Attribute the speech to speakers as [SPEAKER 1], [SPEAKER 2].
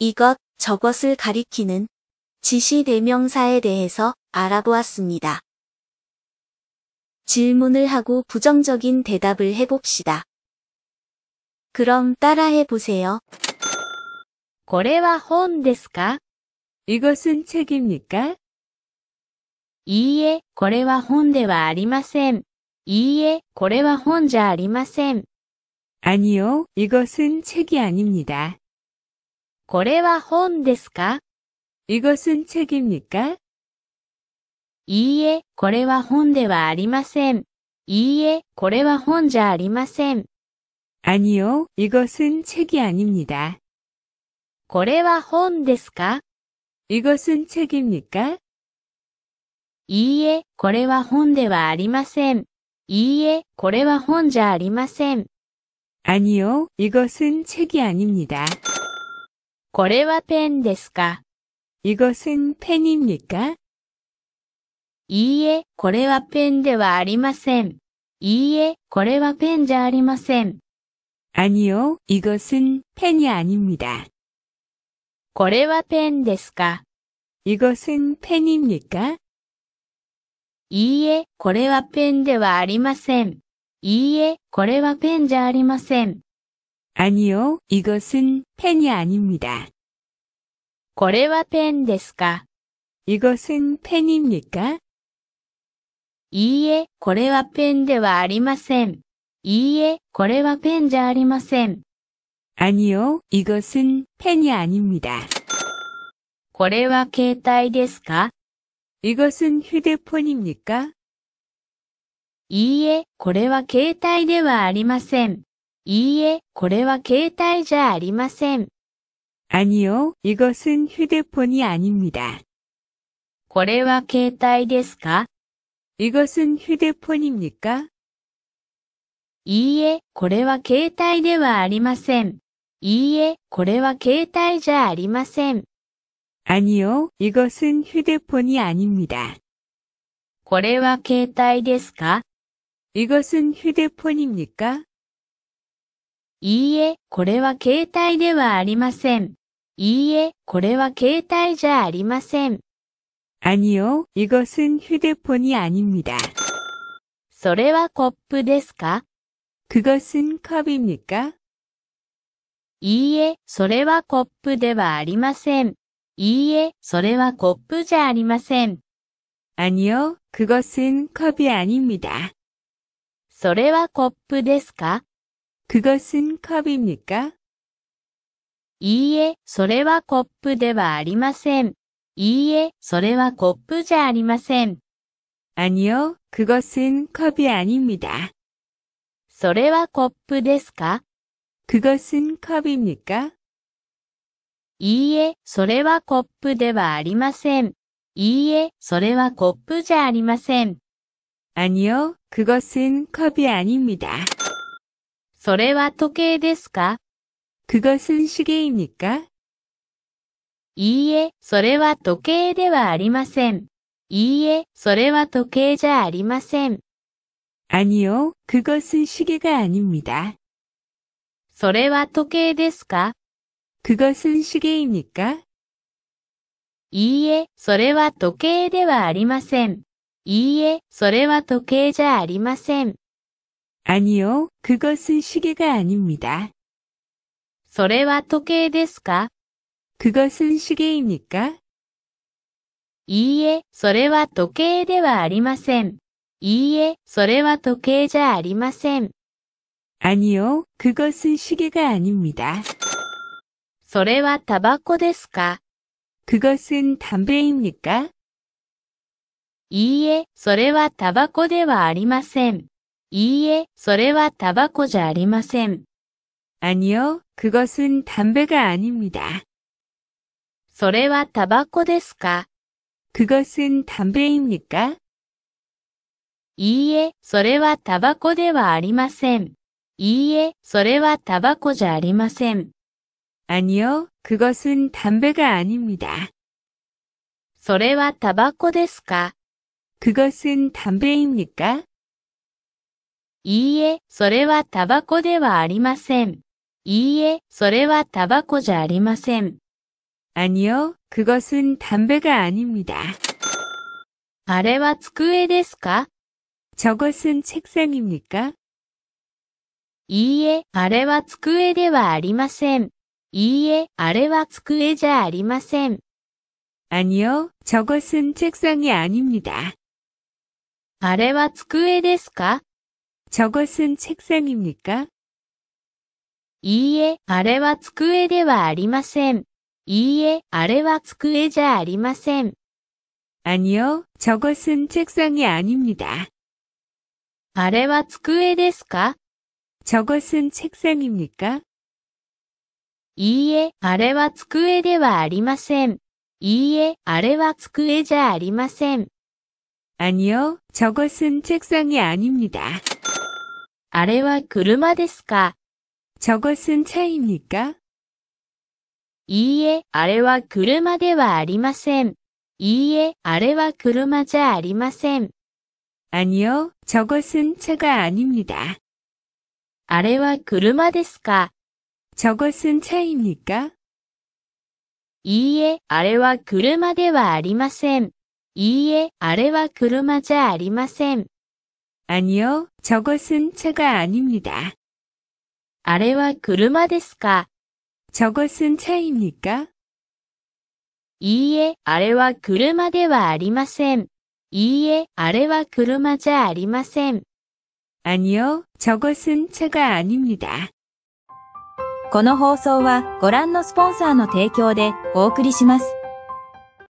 [SPEAKER 1] 이것, 저것을 가리키는 지시 대명사에 대해서 알아보았습니다. 질문을 하고 부정적인 대답을 해봅시다. 그럼 따라해보세요. これは本ですか? 이것은 책입니까? いいえ、これは本ではありません。いいえ、これは本じゃありません。 아니요, 이것은 책이 아닙니다. これは本ですか이것은책입니까いいえ、これは本ではありません。いいえ、これは本じゃありません。아니 요、 이것은책이아닙니 다。 これは本ですか이것은책입니까いいえ、これは本ではありません。いいえ、これは本じゃありません。아니 요、 이것은책이아닙니 다。 これはペンですか이것은펜입니까いいえ、これはペンではありません。いいえ、これはペンじゃありません。아니 요、 이것은펜이아닙니 다。 これはペンですか이것은펜입니까いいえ、これはペンではありません。いいえ、これはペンじゃありません。 아니요, 이것은 펜이 아닙니다. これはペンですか 이것은 펜입니까? いいえ、これはペンではありません。いいえ、これはペンじゃありません。 아니요, 이것은 펜이 아닙니다. これは携帯ですか 이것은 휴대폰입니까? いいえ、これは携帯ではありません。いいえ、これは携帯じゃありません。아니요이것은휴대폰이아닙니다これは携帯ですか이것은휴대폰입니까いいえ、これは携帯ではありません。いいえ、これは携帯じゃありません。아니요이것은휴대폰이아닙니다これは携帯ですか이것은휴대폰입니까いいえ、これは携帯ではありません。いいえ、これは携帯じゃありません。아니 요、 이것은휴대폰이아닙니 다。 それはコップですか그것은컵입니까いいえ、それはコップではありません。いいえ、それはコップじゃありません。아니 요、 그것은컵이아닙니 다。 それはコップですか 그것은 컵입니까? いいえ、それはコップではありません。いいえ、それはコップじゃありません。 아니요, 그것은 컵이 아닙니다. それはコップですか 그것은 컵입니까? いいえ、それはコップではありません。いいえ、それはコップじゃありません。 아니요, 그것은 컵이 아닙니다. それは時計ですか그것은시계입니까いいえ、それは時計ではありません。いいえ、それは時計じゃありません。아니 요、 그것은시계가아닙니 다。 それは時計ですか그것은시계입니까いいえ、それは時計ではありません。いいえ、それは時計じゃありません。아니요그것은시계가아닙니다それは時計ですか그것은시계입니까いいえ、それは時計ではありません。いいえ、それは時計じゃありません。아니요그것은시계가아닙니다それはタバコですか그것은담배입니까いいえ、それはタバコではありません。いいえ、それはタバコじゃありません。아니 요、 그것은담배가아닙니 다。 それはタバコですか그것은담배입니까いいえ、それはタバコではありません。いいえ、それはタバコじゃありません。아니 요、 그것은담배가아닙니 다。 それはタバコですか그것은담배입니까いいえ、それはタバコではありません。いいえ、それはタバコじゃありません。아니 요、 그것은담배가아닙니 다。 あれは机ですか저것은책상입니까いいえ、あれは机ではありません。いいえ、あれは机じゃありません。아니 요、 저것은책상이아닙니 다。 あれは机ですか 저것은 책상입니까? いいえ、あれは机ではありません。いいえ、あれは机じゃありません。 아니요, 저것은 책상이 아닙니다. あれは机ですか 저것은 책상입니까? いいえ、あれは机ではありません。いいえ、あれは机じゃありません。 아니요, 저것은 책상이 아닙니다. あれは車ですか저것은차입니까いいえ、あれは車ではありません。いいえ、あれは車じゃありません。아니 요、 저것은차가아닙니 다。 あれは車ですか저것은차입니까いいえ、あれは車ではありません。いいえ、あれは車じゃありません。아니요저것은차가아닙니다あれは車ですか저것은차입니까いいえ、あれは車ではありません。いいえ、あれは車じゃありません。아니요저것은차가아닙니다この放送はご覧のスポンサーの提供でお送りします。